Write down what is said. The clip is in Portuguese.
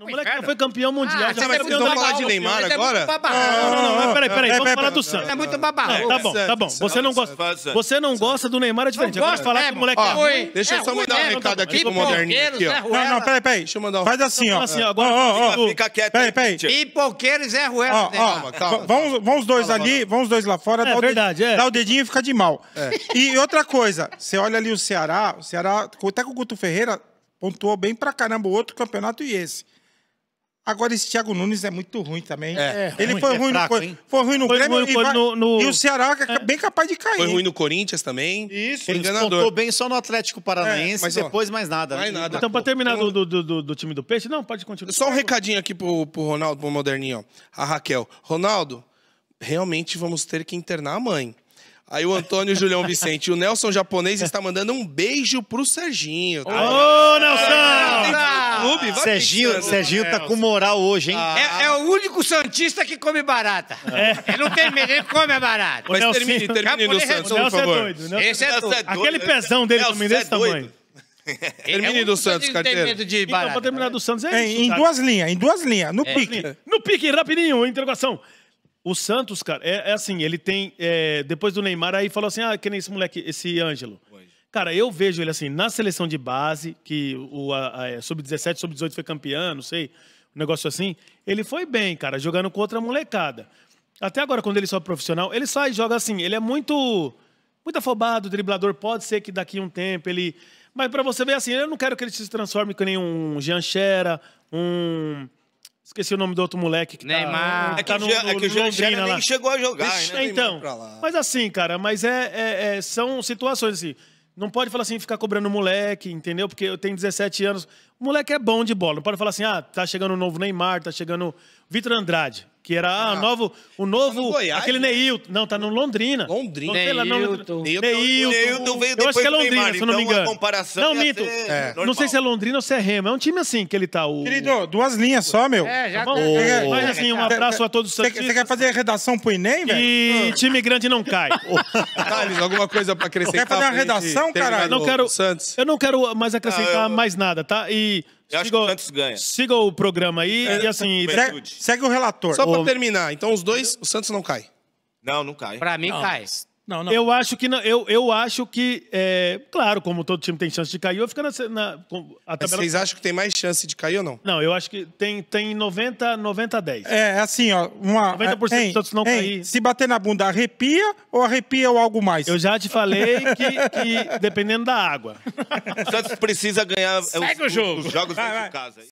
O moleque não foi campeão mundial. Ah, já você vai falar de Neymar agora? Não, não, não. Peraí, peraí. Vamos falar do Santos. É muito babarro. Tá bom, tá bom. Você não gosta, você não gosta do Neymar, é diferente. Agora falar que o moleque é Deixa eu só mandar um recado aqui pro Moderninho aqui, ó. Não, não, peraí, peraí. Deixa eu mandar um Faz assim, ó. assim, agora. Fica quieto. Peraí, peraí. Pipoqueiro Zé Ruela. Calma, calma. Vão os dois ali, vão os dois lá fora. É verdade, é. Dá o dedinho e fica de mal. E outra coisa, você olha ali o Ceará, o Ceará, até com o Guto Ferreira, pontuou bem pra caramba o outro campeonato e esse. Agora, esse Thiago Nunes é muito ruim também. É, é ele ruim, foi, é ruim fraco, no, foi ruim no foi Grêmio ruim, e, no, no... e, o Ceará é, é bem capaz de cair. Foi ruim no Corinthians também. Isso. Ele descontou bem só no Atlético Paranaense, é, mas depois ó, mais nada. Né? Mais nada. Então, para terminar então- do, do, do, do, time do Peixe, não, pode continuar. Só um recadinho aqui pro, pro Ronaldo, pro Moderninho, ó. a Raquel. Ronaldo, realmente vamos ter que internar a mãe. Aí o Antônio Julião Vicente, o Nelson japonês está mandando um beijo pro Serginho. Tá? Ô, Nelson! clube. Vai Serginho, pensando. Serginho tá é. com moral hoje, hein? É, é o único Santista que come barata. É. Ele não tem medo, ele come a barata. Mas Nelson, termine, termine do Santos, por é favor. Né? Esse é, é doido. Aquele pezão dele também desse tamanho. Termine é do Santos, carteira. Então, pra terminar do Santos é, isso. Em cara. duas linhas, em duas linhas. No pique. No pique, rapidinho, interrogação. O Santos, cara, é, é assim, ele tem. É, depois do Neymar, aí falou assim: ah, que nem esse moleque, esse Ângelo. O Cara, eu vejo ele assim, na seleção de base, que o sub-17, é, sub-18 foi campeão, não sei, um negócio assim, ele foi bem, cara, jogando com outra molecada. Até agora, quando ele sobe profissional, ele sai e joga assim, ele é muito muito afobado, driblador, pode ser que daqui um tempo ele... Mas para você ver assim, eu não quero que ele se transforme com nenhum Jean Xera, um... Esqueci o nome do outro moleque que tá, Neymar. Tá, que, tá é no, é que o Jean Londrina, nem chegou a jogar, Deixa, né? Então, mas assim, cara, mas é, é, é são situações assim... Não pode falar assim, ficar cobrando moleque, entendeu? Porque eu tenho 17 anos. O moleque é bom de bola. Não pode falar assim, ah, tá chegando o novo Neymar, tá chegando Vitor Andrade que era ah, novo, o novo, tá Goiás, aquele né? Neilton. Não, tá no Londrina. Londrina. Neilton. Neilton. Neilton. Neilton veio depois Eu acho que é Londrina, Neymar, se eu não então me engano. comparação não, mito É. Não sei se é Londrina ou se é Remo. É um time assim que ele tá. O... Querido, duas linhas só, meu. É, já tá bom. Oh. Mas assim, um abraço a todos os Você quer fazer redação pro Enem, velho? E time grande não cai. Thales, alguma coisa pra acrescentar? Quer fazer uma redação, caralho? Eu não quero mais acrescentar ah, mais nada, tá? E... Eu acho que o Santos ganha. Siga o programa aí é, e assim. Segue, segue, o relator. Só pra o... terminar, então os dois, o Santos não cai. Não, não cai. Pra mim não. cai. Não, não. Eu acho que não, eu, eu acho que é, claro, como todo time tem chance de cair, eu fico na, na a tabela... Vocês acham que tem mais chance de cair ou não? Não, eu acho que tem tem 90 90 10. É, assim, ó, uma 90% é, hein, de todos não hein, cair. Se bater na bunda arrepia ou arrepia ou algo mais? Eu já te falei que, que dependendo da água. O Santos precisa ganhar os, o jogo. os jogos dentro de casa.